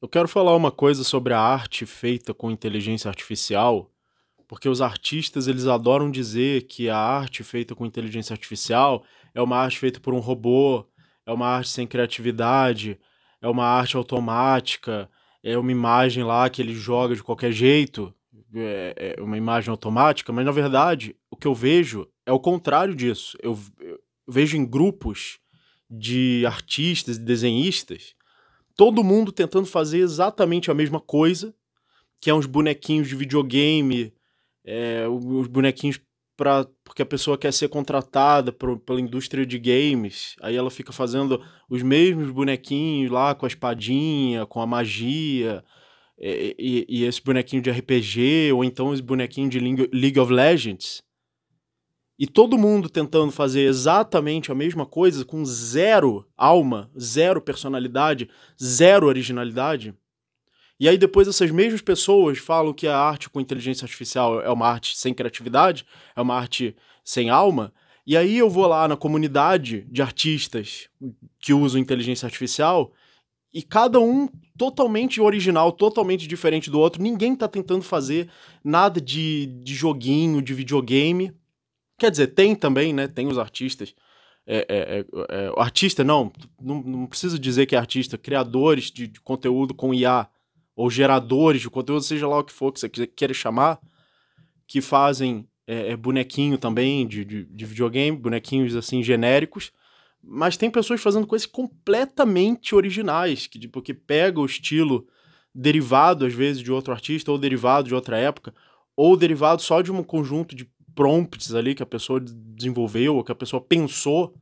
Eu quero falar uma coisa sobre a arte feita com inteligência artificial, porque os artistas eles adoram dizer que a arte feita com inteligência artificial é uma arte feita por um robô, é uma arte sem criatividade, é uma arte automática, é uma imagem lá que ele joga de qualquer jeito, é, é uma imagem automática, mas na verdade o que eu vejo é o contrário disso. Eu, eu vejo em grupos de artistas e desenhistas todo mundo tentando fazer exatamente a mesma coisa, que é uns bonequinhos de videogame, é, os bonequinhos para porque a pessoa quer ser contratada pro, pela indústria de games, aí ela fica fazendo os mesmos bonequinhos lá com a espadinha, com a magia, é, e, e, e esse bonequinho de RPG, ou então esse bonequinho de League of Legends, e todo mundo tentando fazer exatamente a mesma coisa com zero alma, zero personalidade, zero originalidade. E aí depois essas mesmas pessoas falam que a arte com inteligência artificial é uma arte sem criatividade, é uma arte sem alma. E aí eu vou lá na comunidade de artistas que usam inteligência artificial e cada um totalmente original, totalmente diferente do outro. Ninguém está tentando fazer nada de, de joguinho, de videogame Quer dizer, tem também, né? Tem os artistas. É, é, é, é, artista, não, não, não, preciso dizer que é artista, criadores de, de, conteúdo com IA, ou geradores de conteúdo, seja lá o que for que você queira chamar, que fazem é, é, bonequinho também de, de, de, videogame, bonequinhos assim genéricos, mas tem pessoas fazendo coisas completamente originais, que, tipo, que pega o estilo derivado, às vezes, de outro artista, ou derivado de outra época, ou derivado só de um conjunto de prompts ali que a pessoa desenvolveu, que a pessoa pensou.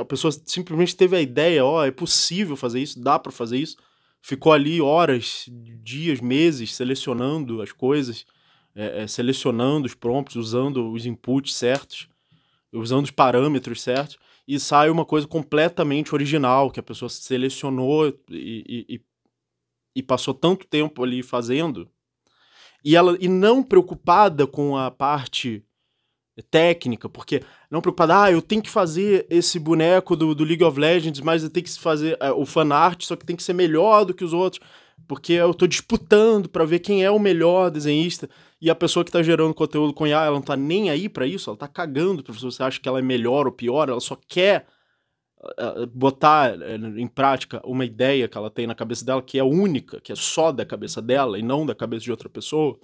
A pessoa simplesmente teve a ideia, ó, oh, é possível fazer isso, dá para fazer isso. Ficou ali horas, dias, meses selecionando as coisas, é, é, selecionando os prompts, usando os inputs certos, usando os parâmetros certos, e sai uma coisa completamente original que a pessoa selecionou e, e, e passou tanto tempo ali fazendo e ela e não preocupada com a parte técnica, porque não preocupada, ah, eu tenho que fazer esse boneco do, do League of Legends, mas eu tenho que fazer é, o fan art, só que tem que ser melhor do que os outros, porque eu tô disputando para ver quem é o melhor desenhista, e a pessoa que tá gerando conteúdo com IA, ela não tá nem aí para isso, ela tá cagando para se você acha que ela é melhor ou pior, ela só quer eh, eh, botar eh, em prática uma ideia que ela tem na cabeça dela, que é única, que é só da cabeça dela e não da cabeça de outra pessoa.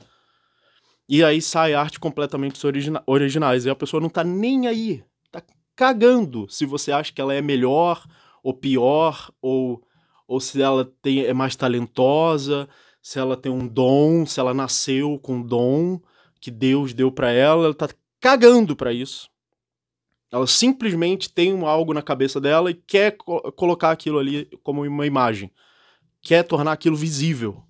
E aí sai arte completamente origina originais. E a pessoa não tá nem aí, tá cagando se você acha que ela é melhor ou pior, ou, ou se ela tem, é mais talentosa, se ela tem um dom, se ela nasceu com um dom que Deus deu para ela, ela tá cagando para isso. Ela simplesmente tem algo na cabeça dela e quer co colocar aquilo ali como uma imagem. Quer tornar aquilo visível.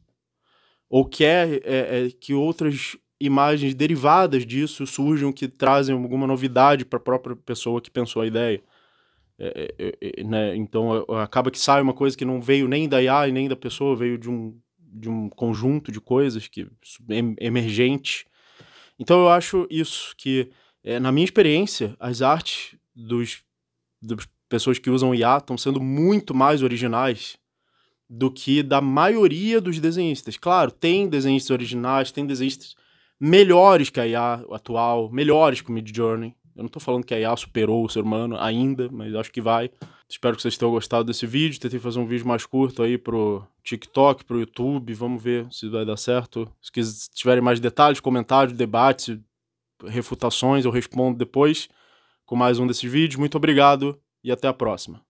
Ou quer é, é, que outras imagens derivadas disso surjam que trazem alguma novidade para a própria pessoa que pensou a ideia. É, é, é, é né? Então acaba que sai uma coisa que não veio nem da IA e nem da pessoa, veio de um, de um conjunto de coisas que emergente. Então eu acho isso que é, na minha experiência, as artes dos, das pessoas que usam IA estão sendo muito mais originais do que da maioria dos desenhistas. Claro, tem desenhistas originais, tem desenhistas melhores que a IA atual, melhores que o Mid Journey. Eu não estou falando que a IA superou o ser humano ainda, mas acho que vai. Espero que vocês tenham gostado desse vídeo. Tentei fazer um vídeo mais curto aí pro TikTok, pro YouTube. Vamos ver se vai dar certo. Se tiverem mais detalhes, comentários, debates, refutações eu respondo depois com mais um desses vídeos. Muito obrigado e até a próxima.